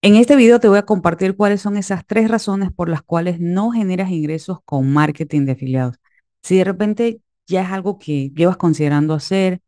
En este video te voy a compartir cuáles son esas tres razones por las cuales no generas ingresos con marketing de afiliados. Si de repente ya es algo que llevas considerando hacer,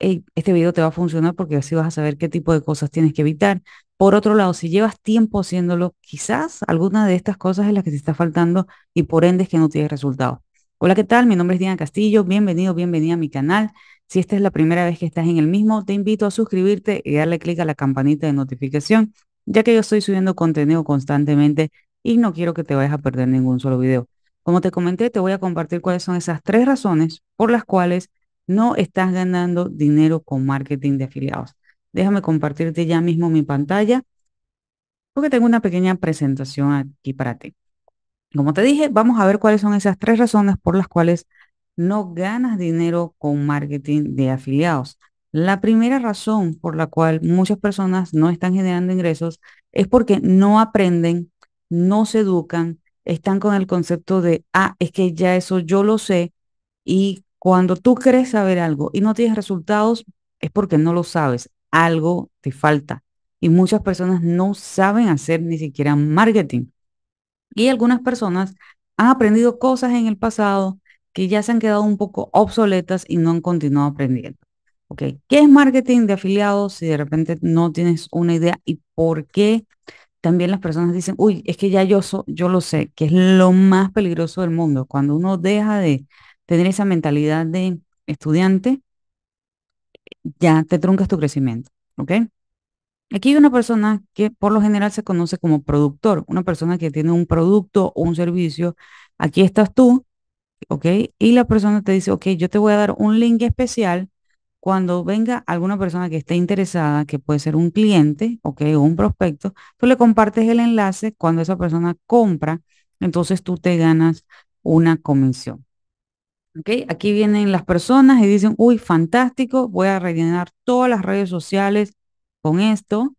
este video te va a funcionar porque así vas a saber qué tipo de cosas tienes que evitar. Por otro lado, si llevas tiempo haciéndolo, quizás alguna de estas cosas es la que te está faltando y por ende es que no tienes resultados. Hola, ¿qué tal? Mi nombre es Diana Castillo. Bienvenido, bienvenida a mi canal. Si esta es la primera vez que estás en el mismo, te invito a suscribirte y darle clic a la campanita de notificación ya que yo estoy subiendo contenido constantemente y no quiero que te vayas a perder ningún solo video. Como te comenté, te voy a compartir cuáles son esas tres razones por las cuales no estás ganando dinero con marketing de afiliados. Déjame compartirte ya mismo mi pantalla porque tengo una pequeña presentación aquí para ti. Como te dije, vamos a ver cuáles son esas tres razones por las cuales no ganas dinero con marketing de afiliados. La primera razón por la cual muchas personas no están generando ingresos es porque no aprenden, no se educan, están con el concepto de, ah, es que ya eso yo lo sé. Y cuando tú crees saber algo y no tienes resultados, es porque no lo sabes, algo te falta. Y muchas personas no saben hacer ni siquiera marketing. Y algunas personas han aprendido cosas en el pasado que ya se han quedado un poco obsoletas y no han continuado aprendiendo. ¿qué es marketing de afiliados si de repente no tienes una idea y por qué también las personas dicen, uy, es que ya yo, soy yo lo sé, que es lo más peligroso del mundo. Cuando uno deja de tener esa mentalidad de estudiante, ya te truncas tu crecimiento, ¿ok? Aquí hay una persona que por lo general se conoce como productor, una persona que tiene un producto o un servicio. Aquí estás tú, ¿ok? Y la persona te dice, ok, yo te voy a dar un link especial cuando venga alguna persona que esté interesada, que puede ser un cliente o o un prospecto, tú le compartes el enlace, cuando esa persona compra, entonces tú te ganas una comisión. aquí vienen las personas y dicen, uy, fantástico, voy a rellenar todas las redes sociales con esto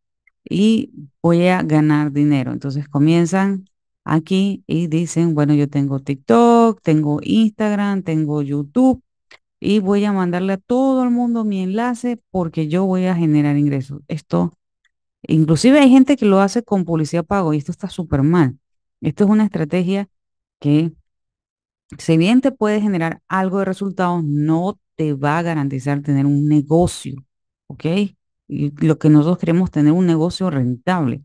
y voy a ganar dinero. Entonces comienzan aquí y dicen, bueno, yo tengo TikTok, tengo Instagram, tengo YouTube, y voy a mandarle a todo el mundo mi enlace porque yo voy a generar ingresos. Esto, inclusive hay gente que lo hace con publicidad pago y esto está súper mal. Esto es una estrategia que, si bien te puede generar algo de resultados, no te va a garantizar tener un negocio, ¿ok? Y lo que nosotros queremos tener un negocio rentable.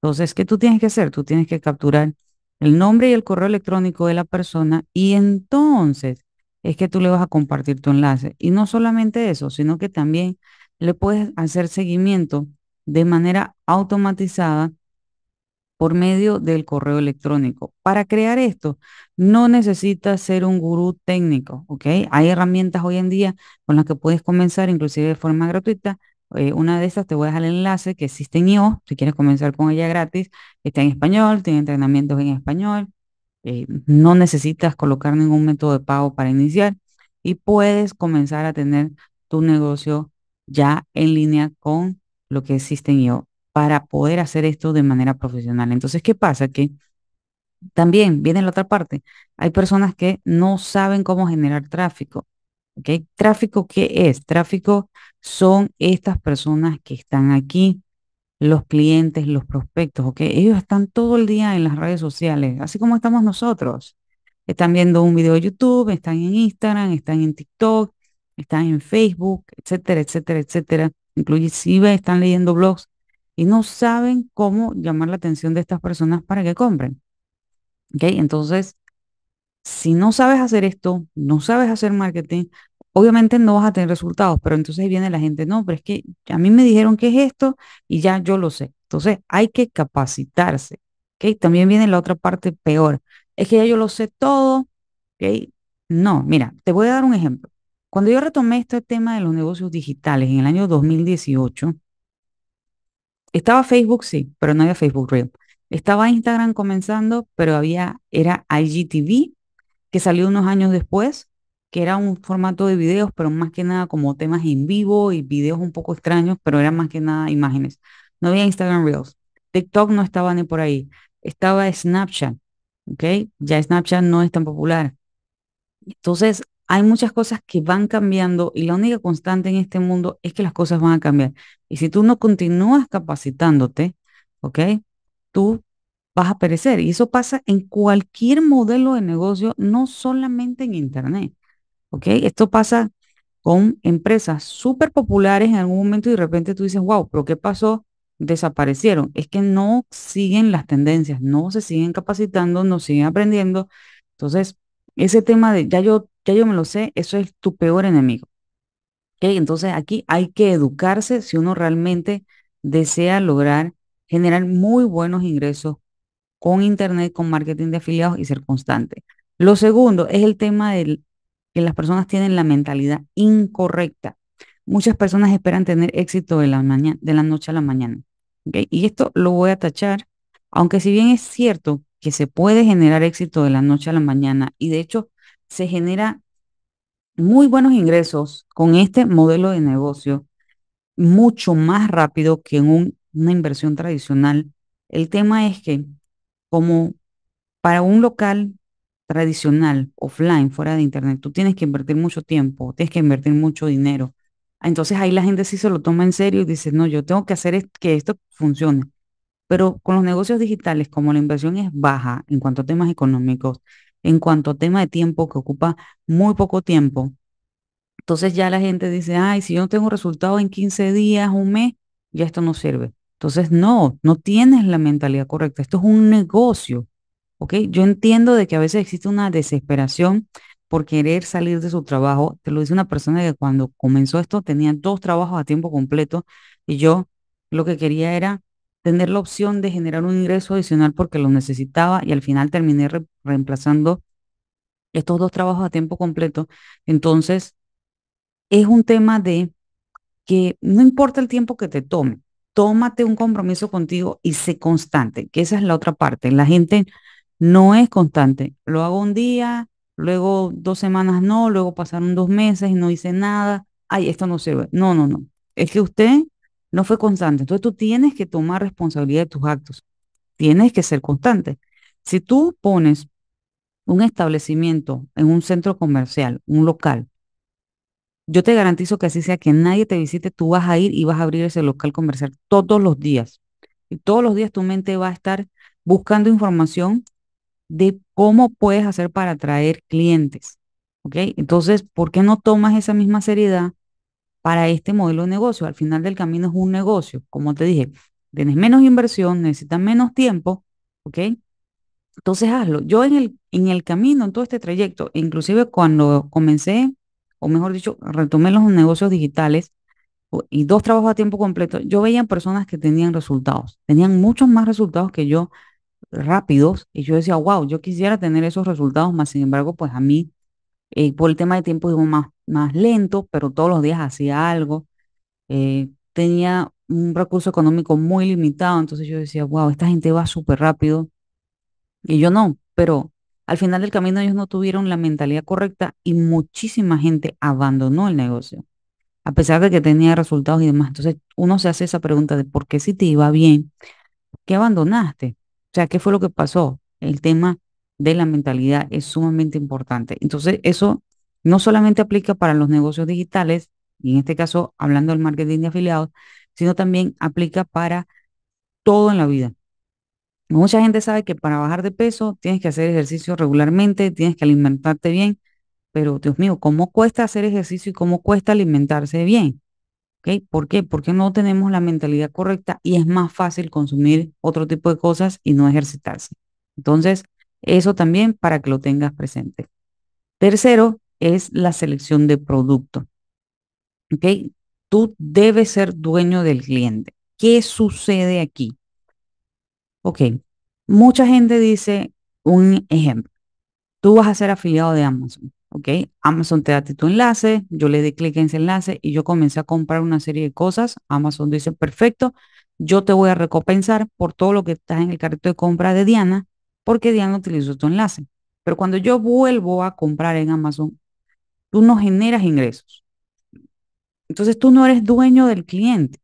Entonces, ¿qué tú tienes que hacer? Tú tienes que capturar el nombre y el correo electrónico de la persona y entonces es que tú le vas a compartir tu enlace. Y no solamente eso, sino que también le puedes hacer seguimiento de manera automatizada por medio del correo electrónico. Para crear esto, no necesitas ser un gurú técnico, ¿ok? Hay herramientas hoy en día con las que puedes comenzar, inclusive de forma gratuita. Eh, una de estas te voy a dejar el enlace que existe en IO, si quieres comenzar con ella gratis. Está en español, tiene entrenamientos en español, eh, no necesitas colocar ningún método de pago para iniciar y puedes comenzar a tener tu negocio ya en línea con lo que existe en yo para poder hacer esto de manera profesional. Entonces, ¿qué pasa? Que también viene la otra parte. Hay personas que no saben cómo generar tráfico. ¿Qué ¿Tráfico qué es? Tráfico son estas personas que están aquí los clientes, los prospectos, ¿ok? Ellos están todo el día en las redes sociales, así como estamos nosotros. Están viendo un video de YouTube, están en Instagram, están en TikTok, están en Facebook, etcétera, etcétera, etcétera. Inclusive están leyendo blogs y no saben cómo llamar la atención de estas personas para que compren. ¿Ok? Entonces, si no sabes hacer esto, no sabes hacer marketing, Obviamente no vas a tener resultados, pero entonces viene la gente, no, pero es que a mí me dijeron que es esto y ya yo lo sé. Entonces hay que capacitarse. También viene la otra parte peor. Es que ya yo lo sé todo. No, mira, te voy a dar un ejemplo. Cuando yo retomé este tema de los negocios digitales en el año 2018, estaba Facebook, sí, pero no había Facebook Real. Estaba Instagram comenzando, pero había, era IGTV, que salió unos años después, que era un formato de videos, pero más que nada como temas en vivo y videos un poco extraños, pero eran más que nada imágenes. No había Instagram Reels. TikTok no estaba ni por ahí. Estaba Snapchat, ¿ok? Ya Snapchat no es tan popular. Entonces, hay muchas cosas que van cambiando y la única constante en este mundo es que las cosas van a cambiar. Y si tú no continúas capacitándote, ¿ok? Tú vas a perecer. Y eso pasa en cualquier modelo de negocio, no solamente en Internet. Esto pasa con empresas súper populares en algún momento y de repente tú dices, wow, pero ¿qué pasó? Desaparecieron. Es que no siguen las tendencias, no se siguen capacitando, no siguen aprendiendo. Entonces, ese tema de ya yo, ya yo me lo sé, eso es tu peor enemigo. Entonces, aquí hay que educarse si uno realmente desea lograr generar muy buenos ingresos con Internet, con marketing de afiliados y ser constante. Lo segundo es el tema del que las personas tienen la mentalidad incorrecta. Muchas personas esperan tener éxito de la, mañana, de la noche a la mañana. Y esto lo voy a tachar, aunque si bien es cierto que se puede generar éxito de la noche a la mañana y de hecho se genera muy buenos ingresos con este modelo de negocio mucho más rápido que en una inversión tradicional. El tema es que como para un local tradicional, offline, fuera de Internet, tú tienes que invertir mucho tiempo, tienes que invertir mucho dinero. Entonces ahí la gente sí se lo toma en serio y dice, no, yo tengo que hacer es que esto funcione. Pero con los negocios digitales, como la inversión es baja en cuanto a temas económicos, en cuanto a tema de tiempo que ocupa muy poco tiempo, entonces ya la gente dice, ay, si yo no tengo resultado en 15 días, un mes, ya esto no sirve. Entonces, no, no tienes la mentalidad correcta. Esto es un negocio. Yo entiendo de que a veces existe una desesperación por querer salir de su trabajo. Te lo dice una persona que cuando comenzó esto tenía dos trabajos a tiempo completo y yo lo que quería era tener la opción de generar un ingreso adicional porque lo necesitaba y al final terminé reemplazando estos dos trabajos a tiempo completo. Entonces, es un tema de que no importa el tiempo que te tome, tómate un compromiso contigo y sé constante, que esa es la otra parte. La gente no es constante. Lo hago un día, luego dos semanas no, luego pasaron dos meses y no hice nada. Ay, esto no sirve. No, no, no. Es que usted no fue constante. Entonces tú tienes que tomar responsabilidad de tus actos. Tienes que ser constante. Si tú pones un establecimiento en un centro comercial, un local, yo te garantizo que así sea que nadie te visite, tú vas a ir y vas a abrir ese local comercial todos los días. Y todos los días tu mente va a estar buscando información de cómo puedes hacer para atraer clientes. ¿Ok? Entonces, ¿por qué no tomas esa misma seriedad para este modelo de negocio? Al final del camino es un negocio. Como te dije, tienes menos inversión, necesitas menos tiempo. ¿Ok? Entonces hazlo. Yo en el, en el camino, en todo este trayecto, inclusive cuando comencé, o mejor dicho, retomé los negocios digitales, y dos trabajos a tiempo completo, yo veía personas que tenían resultados, tenían muchos más resultados que yo rápidos y yo decía, wow, yo quisiera tener esos resultados, más sin embargo, pues a mí, eh, por el tema de tiempo, iba más, más lento, pero todos los días hacía algo. Eh, tenía un recurso económico muy limitado, entonces yo decía, wow, esta gente va súper rápido y yo no, pero al final del camino ellos no tuvieron la mentalidad correcta y muchísima gente abandonó el negocio, a pesar de que tenía resultados y demás. Entonces uno se hace esa pregunta de por qué si te iba bien, ¿qué abandonaste? sea, ¿qué fue lo que pasó? El tema de la mentalidad es sumamente importante. Entonces, eso no solamente aplica para los negocios digitales, y en este caso, hablando del marketing de afiliados, sino también aplica para todo en la vida. Mucha gente sabe que para bajar de peso tienes que hacer ejercicio regularmente, tienes que alimentarte bien, pero Dios mío, ¿cómo cuesta hacer ejercicio y cómo cuesta alimentarse bien? ¿Por qué? Porque no tenemos la mentalidad correcta y es más fácil consumir otro tipo de cosas y no ejercitarse. Entonces, eso también para que lo tengas presente. Tercero es la selección de producto. ¿Okay? Tú debes ser dueño del cliente. ¿Qué sucede aquí? Ok, mucha gente dice un ejemplo. Tú vas a ser afiliado de Amazon. ¿ok? Amazon te da tu enlace, yo le di clic en ese enlace y yo comencé a comprar una serie de cosas. Amazon dice, perfecto, yo te voy a recompensar por todo lo que estás en el carrito de compra de Diana, porque Diana utilizó tu enlace. Pero cuando yo vuelvo a comprar en Amazon, tú no generas ingresos. Entonces tú no eres dueño del cliente.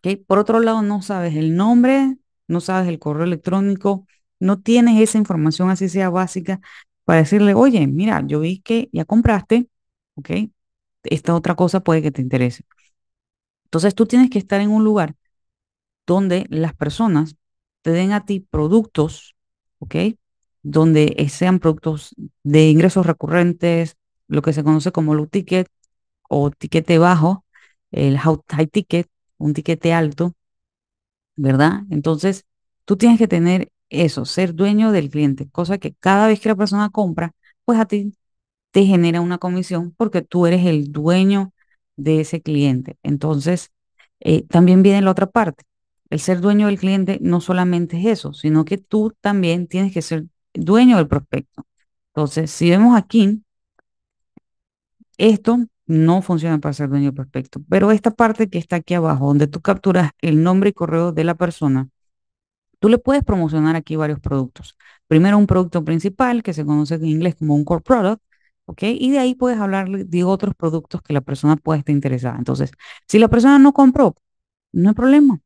que Por otro lado, no sabes el nombre, no sabes el correo electrónico, no tienes esa información así sea básica para decirle, oye, mira, yo vi que ya compraste, ¿ok? Esta otra cosa puede que te interese. Entonces tú tienes que estar en un lugar donde las personas te den a ti productos, ¿ok? Donde e, sean productos de ingresos recurrentes, lo que se conoce como low ticket o tiquete bajo, el high ticket, un tiquete alto, ¿verdad? Entonces, tú tienes que tener eso, ser dueño del cliente, cosa que cada vez que la persona compra, pues a ti te genera una comisión porque tú eres el dueño de ese cliente. Entonces, eh, también viene la otra parte. El ser dueño del cliente no solamente es eso, sino que tú también tienes que ser dueño del prospecto. Entonces, si vemos aquí, esto no funciona para ser dueño del prospecto, pero esta parte que está aquí abajo, donde tú capturas el nombre y correo de la persona, Tú le puedes promocionar aquí varios productos. Primero un producto principal que se conoce en inglés como un core product, ¿ok? Y de ahí puedes hablarle de otros productos que la persona pueda estar interesada. Entonces, si la persona no compró, no hay problema.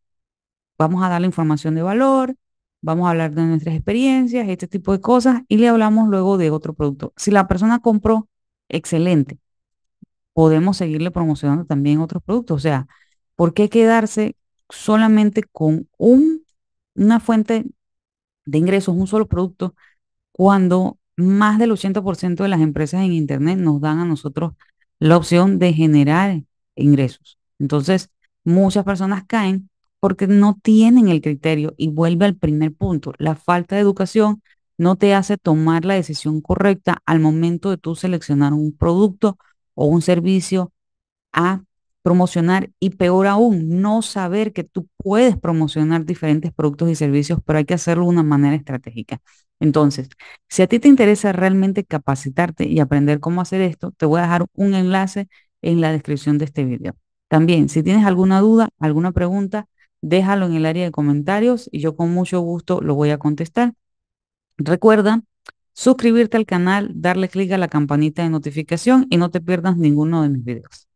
Vamos a darle información de valor, vamos a hablar de nuestras experiencias, este tipo de cosas, y le hablamos luego de otro producto. Si la persona compró, excelente. Podemos seguirle promocionando también otros productos. O sea, ¿por qué quedarse solamente con un una fuente de ingresos, un solo producto, cuando más del 80% de las empresas en Internet nos dan a nosotros la opción de generar ingresos. Entonces, muchas personas caen porque no tienen el criterio y vuelve al primer punto. La falta de educación no te hace tomar la decisión correcta al momento de tú seleccionar un producto o un servicio a promocionar y peor aún, no saber que tú puedes promocionar diferentes productos y servicios, pero hay que hacerlo de una manera estratégica. Entonces, si a ti te interesa realmente capacitarte y aprender cómo hacer esto, te voy a dejar un enlace en la descripción de este video. También, si tienes alguna duda, alguna pregunta, déjalo en el área de comentarios y yo con mucho gusto lo voy a contestar. Recuerda suscribirte al canal, darle clic a la campanita de notificación y no te pierdas ninguno de mis videos.